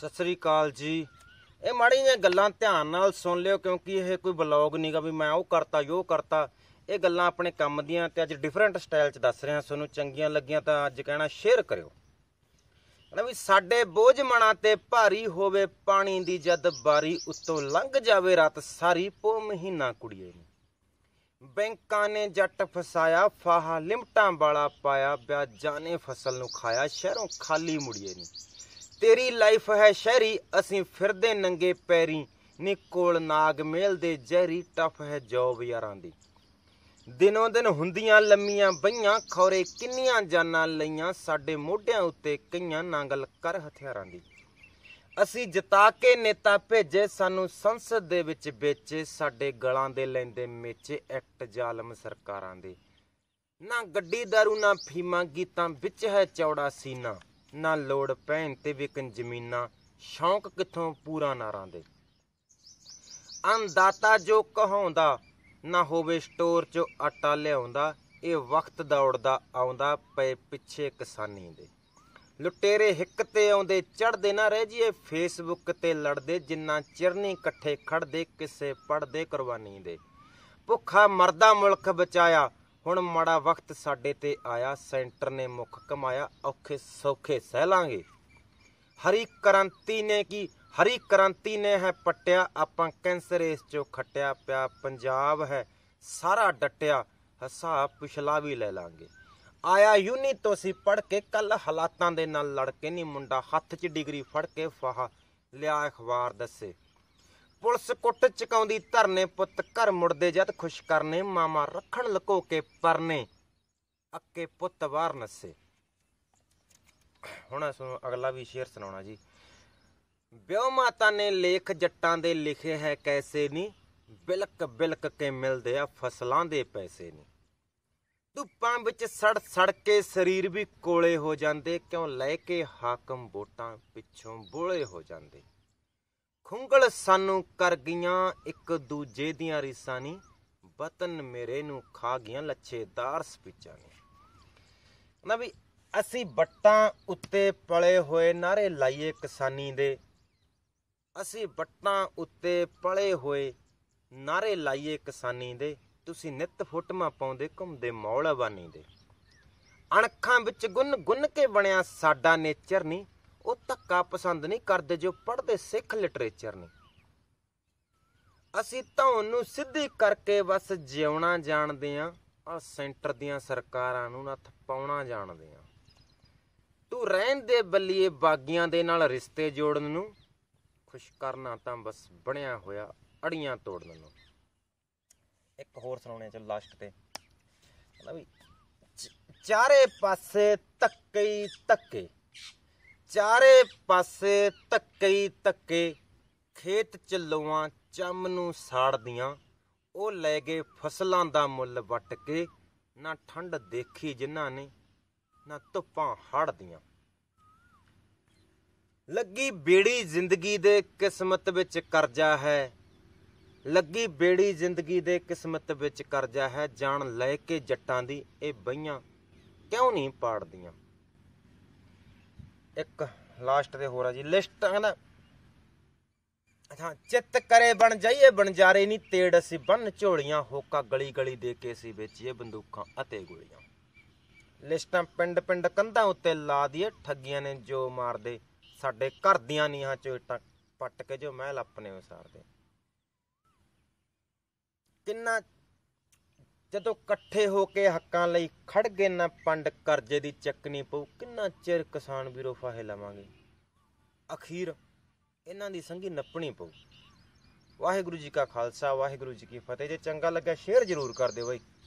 ਸਤਿ ਸ੍ਰੀ ਅਕਾਲ ਜੀ ਇਹ ਮਾੜੀ ਜਿਹੀ ਗੱਲਾਂ ਧਿਆਨ ਨਾਲ ਸੁਣ ਲਿਓ ਕਿਉਂਕਿ ਇਹ ਕੋਈ ਬਲੌਗ ਨਹੀਂਗਾ ਵੀ ਮੈਂ ਉਹ ਕਰਤਾ ਯੋ ਕਰਤਾ ਇਹ ਗੱਲਾਂ ਆਪਣੇ ਕੰਮ ਦੀਆਂ ਤੇ ਅੱਜ ਡਿਫਰੈਂਟ ਸਟਾਈਲ 'ਚ ਦੱਸ ਰਿਹਾ ਤੁਹਾਨੂੰ ਚੰਗੀਆਂ ਲੱਗੀਆਂ ਤਾਂ ਅੱਜ ਕਹਿਣਾ ਸ਼ੇਅਰ ਕਰਿਓ ਕਹਿੰਦਾ ਵੀ ਸਾਡੇ ਬੋਝ ਮਣਾ ਤੇ ਭਾਰੀ ਹੋਵੇ ਪਾਣੀ ਦੀ ਜਦ ਬਾਰੀ ਉੱਤੋਂ ਲੰਘ ਜਾਵੇ ਰਾਤ ਸਾਰੀ ਪੋ ਮਹੀਨਾ ਕੁੜੀਏ ਨੂੰ ਬੈਂਕਾਂ ਨੇ ਜੱਟ ਫਸਾਇਆ ਫਾਹਾ ਲਿਮਟਾਂ ਵਾਲਾ ਪਾਇਆ ਵਿਆਜਾਂ ਨੇ ਫਸਲ ਨੂੰ ਖਾਇਆ ਸ਼ਹਿਰੋਂ ਖਾਲੀ ਮੁੜੀਏ ਨਹੀਂ ਤੇਰੀ ਲਾਈਫ ਹੈ ਸ਼ਹਿਰੀ ਅਸੀਂ ਫਿਰਦੇ ਨੰਗੇ ਪੈਰੀ ਨੀ ਕੋਲ ਨਾਗ ਮੇਲ ਦੇ ਜਹਿਰੀ ਟਫ ਹੈ ਜੌਬ ਯਾਰਾਂ ਦੀ ਦਿਨੋਂ ਦਿਨ ਹੁੰਦੀਆਂ ਲੰਮੀਆਂ ਬਈਆਂ ਖੌਰੇ ਕਿੰਨੀਆਂ ਜਾਨਾਂ ਲਈਆਂ ਸਾਡੇ ਮੋਢਿਆਂ ਉੱਤੇ ਕਈਆਂ ਨਾਂਗਲ ਕਰ ਹਥਿਆਰਾਂ ਦੀ ਅਸੀਂ ਜਿਤਾ ਕੇ ਨੇਤਾ ਭੇਜੇ ਸਾਨੂੰ ਸੰਸਦ ਦੇ ਵਿੱਚ ਵੇਚੇ ਸਾਡੇ ਗਲਾਂ ਦੇ ਲੈਂਦੇ ਮੇਚੇ ਐਕਟ ਜ਼ਾਲਮ ਸਰਕਾਰਾਂ ਦੇ ਨਾ ਗੱਡੀ ਦਾਰੂ ਨਾ ਫੀਮਾ ਗੀਤਾਂ ਵਿੱਚ ਹੈ ਚੌੜਾ ਸੀਨਾ ਨਾ ਲੋੜ ਪੈਣ ਤੇ ਵਿਕਨ ਜ਼ਮੀਨਾ ਸ਼ੌਂਕ ਕਿੱਥੋਂ ਪੂਰਾ ਨਾਰਾਂ ਦੇ ਅੰਦਾਤਾ ਜੋ ਕਹਾਉਂਦਾ ਨਾ ਹੋਵੇ ਸਟੋਰ 'ਚ ਆਟਾ ਲਿਆਉਂਦਾ ਇਹ ਵਕਤ ਦੌੜਦਾ ਆਉਂਦਾ ਪਏ ਪਿੱਛੇ ਕਿਸਾਨੀ ਦੇ ਲੁਟੇਰੇ ਹਿੱਕ ਤੇ ਆਉਂਦੇ ਚੜਦੇ ਨਾ ਰਹਿ ਜੀਏ ਫੇਸਬੁੱਕ ਤੇ ਲੜਦੇ ਜਿੰਨਾ ਚਿਰਨੀ ਇਕੱਠੇ ਖੜਦੇ ਕਿਸੇ ਪੜਦੇ ਕੁਰਬਾਨੀ ਦੇ ਭੁੱਖਾ ਮਰਦਾ ਮੁਲਕ ਬਚਾਇਆ ਹੁਣ ਮਾੜਾ ਵਕਤ ਸਾਡੇ ਤੇ ਆਇਆ ਸੈਂਟਰ ਨੇ ਮੁੱਖ ਕਮਾਇਆ ਔਖੇ ਸੌਖੇ ਸਹਿ ਲਾਂਗੇ ਹਰੀ ਕ੍ਰਾਂਤੀ ਨੇ ਕੀ ਹਰੀ ਕ੍ਰਾਂਤੀ ਨੇ ਹੈ ਪਟਿਆ ਆਪਾਂ ਕੈਂਸਰ ਇਸ ਚੋਂ ਖਟਿਆ ਪਿਆ ਪੰਜਾਬ ਹੈ ਸਾਰਾ ਡਟਿਆ ਹਸਾ ਪਿਛਲਾ ਵੀ ਲੈ ਲਾਂਗੇ ਆਇਆ ਯੂਨੀ ਤੋਂ ਸੀ ਪੜ ਕੇ ਕੱਲ ਹਾਲਾਤਾਂ ਦੇ ਨਾਲ ਲੜ ਕੇ ਨਹੀਂ ਮੁੰਡਾ ਹੱਥ 'ਚ ਡਿਗਰੀ ਫੜ ਕੇ ਫਾਹਾ ਲਿਆ ਅਖਬਾਰ ਦੱਸੇ ਪੁਲਿਸ ਕੁੱਟ ਚਕਾਉਂਦੀ ਧਰਨੇ ਪੁੱਤ ਘਰ ਮੁੜਦੇ ਜਦ ਖੁਸ਼ ਕਰਨੇ ਮਾਮਾ ਰੱਖਣ ਲਕੋ ਕੇ ਪਰਨੇ ਅੱਕੇ ਪੁੱਤ ਵਾਰ ਨਸੇ ਹੁਣ ਅਸੂ ਅਗਲਾ ਵੀ ਸ਼ੇਰ ਸੁਣਾਉਣਾ ਜੀ ਵਿਉ ਮਾਤਾ ਨੇ ਲੇਖ ਜੱਟਾਂ ਦੇ ਲਿਖੇ ਹੈ ਕੈਸੇ ਨਹੀਂ ਬਿਲਕ ਬਿਲਕ ਕੇ ਮਿਲਦੇ ਆ ਫਸਲਾਂ ਦੇ ਪੈਸੇ ਨਹੀਂ ਧੁੱਪਾਂ ਵਿੱਚ ਸੜ ਸੜ ਕੇ ਸਰੀਰ ਵੀ ਕੋਲੇ ਹੋ ਜਾਂਦੇ ਕਿਉਂ ਲੈ ਕੇ ਹਾਕਮ ਵੋਟਾਂ ਪਿੱਛੋਂ ਬੋਲੇ ਹੋ ਜਾਂਦੇ ਖੁੰਗਲ ਸਾਨੂੰ ਕਰ ਗਈਆਂ ਇੱਕ ਦੂਜੇ ਦੀਆਂ ਰੀਸਾਂ ਨਹੀਂ ਵਤਨ ਮੇਰੇ ਨੂੰ ਖਾ ਗਈਆਂ ਲੱਛੇਦਾਰ ਸਪੀਚਾਂ ਨੇ ਨਾ ਵੀ ਅਸੀਂ ਬੱਟਾਂ ਉੱਤੇ ਪਲੇ ਹੋਏ ਨਾਰੇ ਲਾਈਏ ਕਿਸਾਨੀ ਦੇ ਅਸੀਂ ਬੱਟਾਂ ਉੱਤੇ ਪਲੇ ਹੋਏ ਨਾਰੇ ਲਾਈਏ ਕਿਸਾਨੀ ਦੇ ਤੁਸੀਂ ਨਿੱਤ ਫੁੱਟਮਾ ਪਾਉਂਦੇ ਘੁੰਮਦੇ ਮੌਲਬਾਨੀ ਦੇ ਅਣਖਾਂ ਵਿੱਚ ਗੁੰਨ ਗੁੰਨ ਕੇ ਬਣਿਆ ਸਾਡਾ ਨੇਚਰ ਨਹੀਂ ਉਹ ਧੱਕਾ ਪਸੰਦ ਨਹੀਂ ਕਰਦੇ ਜੋ ਪੜ੍ਹਦੇ ਸਿੱਖ ਲਿਟਰੇਚਰ ਨੇ ਅਸੀਂ ਧੌਣ ਨੂੰ ਸਿੱਧੀ ਕਰਕੇ ਬਸ ਜਿਉਣਾ ਜਾਣਦੇ ਆ ਆ ਸੈਂਟਰ ਦੀਆਂ ਸਰਕਾਰਾਂ ਨੂੰ ਨੱਥ ਪਾਉਣਾ ਜਾਣਦੇ ਆ ਤੂੰ ਰਹਿਣ ਦੇ ਬੱਲੀਏ ਬਾਗੀਆਂ ਦੇ ਨਾਲ ਰਿਸ਼ਤੇ ਜੋੜਨ ਨੂੰ ਖੁਸ਼ ਕਰਨਾ ਤਾਂ ਬਸ ਬਣਿਆ ਹੋਇਆ ਅੜੀਆਂ ਤੋੜਨ ਨੂੰ ਇੱਕ ਹੋਰ ਸੁਣਾਉਣੇ ਚਲ ਲਾਸਟ ਤੇ ਕਹਿੰਦਾ ਵੀ ਚਾਰੇ ਪਾਸੇ ਤੱਕੇ ਤੱਕੇ ਚਾਰੇ ਪਾਸੇ ਤੱਕੇ ਤੱਕੇ ਖੇਤ ਚ ਲੋਆਂ ਚੰਮ ਨੂੰ ਸਾੜਦੀਆਂ ਉਹ ਲੈ ਗਏ ਫਸਲਾਂ ਦਾ ਮੁੱਲ ਵਟ ਕੇ ਨਾ ਠੰਡ ਦੇਖੀ ਜਿਨ੍ਹਾਂ ਨੇ ਨਾ ਧੁੱਪਾਂ ਹੜਦੀਆਂ ਲੱਗੀ ਬੇੜੀ ਜ਼ਿੰਦਗੀ ਦੇ ਕਿਸਮਤ ਵਿੱਚ ਕਰਜ਼ਾ ਹੈ ਲੱਗੀ ਬੇੜੀ ਜ਼ਿੰਦਗੀ ਦੇ ਕਿਸਮਤ ਵਿੱਚ ਕਰਜ਼ਾ ਹੈ ਜਾਣ ਲੈ ਕੇ ਜੱਟਾਂ ਦੀ ਇਹ ਬਈਆਂ ਕਿਉਂ ਨਹੀਂ ਪਾੜਦੀਆਂ ਇੱਕ ਲਾਸਟ ਤੇ ਹੋਰ ਆ ਜੀ ਲਿਸਟ ਕਹਿੰਦਾ ਅੱਛਾ ਚਿੱਤ ਕਰੇ ਬਣ ਜਾਈਏ ਬਣਜਾਰੇ ਨਹੀਂ ਤੇੜ ਅਸੀਂ ਬੰਨ ਝੋਲੀਆਂ ਹੋਕਾ ਗਲੀ ਗਲੀ ਦੇ ਕੇ ਸੀ ਵਿੱਚ ਇਹ ਬੰਦੂਕਾਂ ਅਤੇ ਗੋਲੀਆਂ ਲਿਸਟਾਂ ਪਿੰਡ ਪਿੰਡ ਕੰਧਾਂ ਉੱਤੇ ਲਾ ਦਈਏ ਠੱਗੀਆਂ ਨੇ ਜੋ ਮਾਰਦੇ ਸਾਡੇ ਘਰ ਦੀਆਂ ਨੀਹਾਂ ਚੋਂ ਪੱਟ ਕੇ ਜੋ ਮਹਿਲ ਆਪਣੇ ਉਸਾਰਦੇ ਕਿੰਨਾ ਜਦੋਂ ਇਕੱਠੇ ਹੋ ਕੇ ਹੱਕਾਂ ਲਈ ਖੜ ਗਏ ਨਾ ਪੰਡ ਕਰਜ਼ੇ ਦੀ ਚੱਕਣੀ ਪਊ ਕਿੰਨਾ ਚਿਰ ਕਿਸਾਨ ਵੀਰੋ ਫਾਹੇ ਲਾਵਾਂਗੇ ਅਖੀਰ ਇਹਨਾਂ ਦੀ ਸੰਗੀ ਨੱਪਣੀ ਪਊ ਵਾਹਿਗੁਰੂ ਜੀ ਕਾ ਖਾਲਸਾ ਵਾਹਿਗੁਰੂ ਜੀ ਕੀ ਫਤਿਹ ਜੇ ਚੰਗਾ ਲੱਗਾ ਸ਼ੇਅਰ ਜ਼ਰੂਰ ਕਰ ਦਿਓ ਬਾਈ